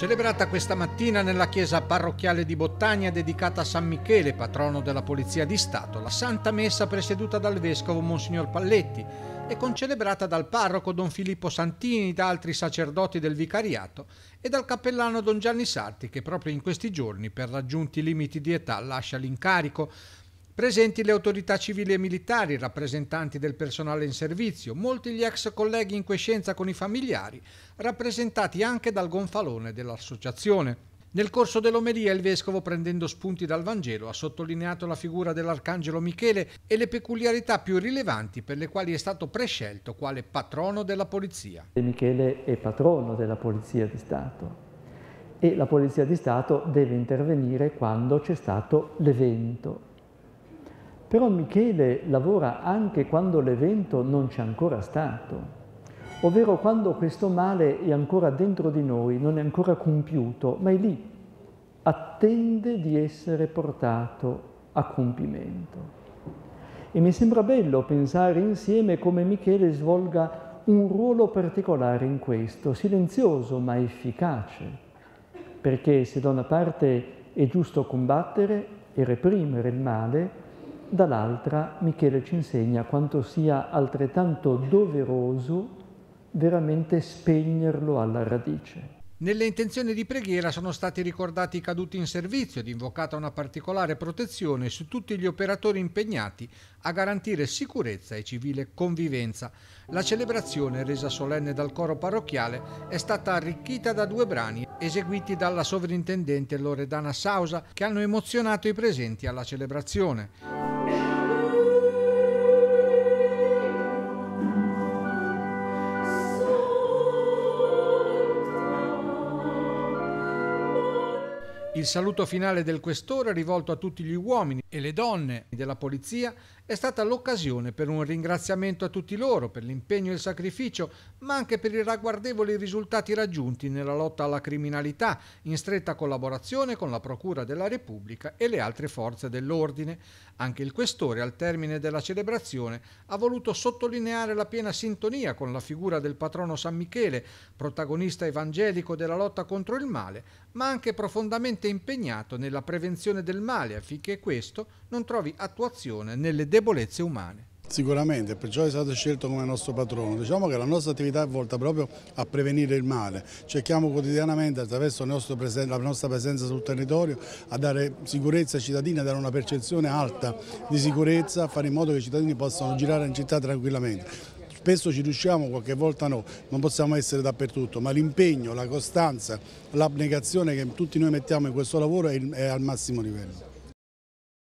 celebrata questa mattina nella chiesa parrocchiale di Bottagna dedicata a San Michele, patrono della Polizia di Stato, la Santa Messa presieduta dal Vescovo Monsignor Palletti e concelebrata dal parroco Don Filippo Santini, da altri sacerdoti del vicariato e dal cappellano Don Gianni Sarti che proprio in questi giorni, per raggiunti limiti di età, lascia l'incarico Presenti le autorità civili e militari, rappresentanti del personale in servizio, molti gli ex colleghi in quiescenza con i familiari, rappresentati anche dal gonfalone dell'associazione. Nel corso dell'omelia il vescovo, prendendo spunti dal Vangelo, ha sottolineato la figura dell'Arcangelo Michele e le peculiarità più rilevanti per le quali è stato prescelto quale patrono della polizia. Michele è patrono della Polizia di Stato e la Polizia di Stato deve intervenire quando c'è stato l'evento però Michele lavora anche quando l'evento non c'è ancora stato, ovvero quando questo male è ancora dentro di noi, non è ancora compiuto, ma è lì, attende di essere portato a compimento. E mi sembra bello pensare insieme come Michele svolga un ruolo particolare in questo, silenzioso ma efficace, perché se da una parte è giusto combattere e reprimere il male, dall'altra Michele ci insegna quanto sia altrettanto doveroso veramente spegnerlo alla radice. Nelle intenzioni di preghiera sono stati ricordati i caduti in servizio ed invocata una particolare protezione su tutti gli operatori impegnati a garantire sicurezza e civile convivenza. La celebrazione, resa solenne dal coro parrocchiale, è stata arricchita da due brani eseguiti dalla sovrintendente Loredana Sausa che hanno emozionato i presenti alla celebrazione. Il saluto finale del questore rivolto a tutti gli uomini e le donne della polizia è stata l'occasione per un ringraziamento a tutti loro per l'impegno e il sacrificio, ma anche per i ragguardevoli risultati raggiunti nella lotta alla criminalità, in stretta collaborazione con la Procura della Repubblica e le altre forze dell'ordine. Anche il questore, al termine della celebrazione, ha voluto sottolineare la piena sintonia con la figura del patrono San Michele, protagonista evangelico della lotta contro il male, ma anche profondamente maggiormente impegnato nella prevenzione del male affinché questo non trovi attuazione nelle debolezze umane. Sicuramente, perciò è stato scelto come nostro patrono. Diciamo che la nostra attività è volta proprio a prevenire il male. Cerchiamo quotidianamente, attraverso la nostra presenza sul territorio, a dare sicurezza ai cittadini, a dare una percezione alta di sicurezza, a fare in modo che i cittadini possano girare in città tranquillamente. Spesso ci riusciamo, qualche volta no, non possiamo essere dappertutto, ma l'impegno, la costanza, l'abnegazione che tutti noi mettiamo in questo lavoro è al massimo livello.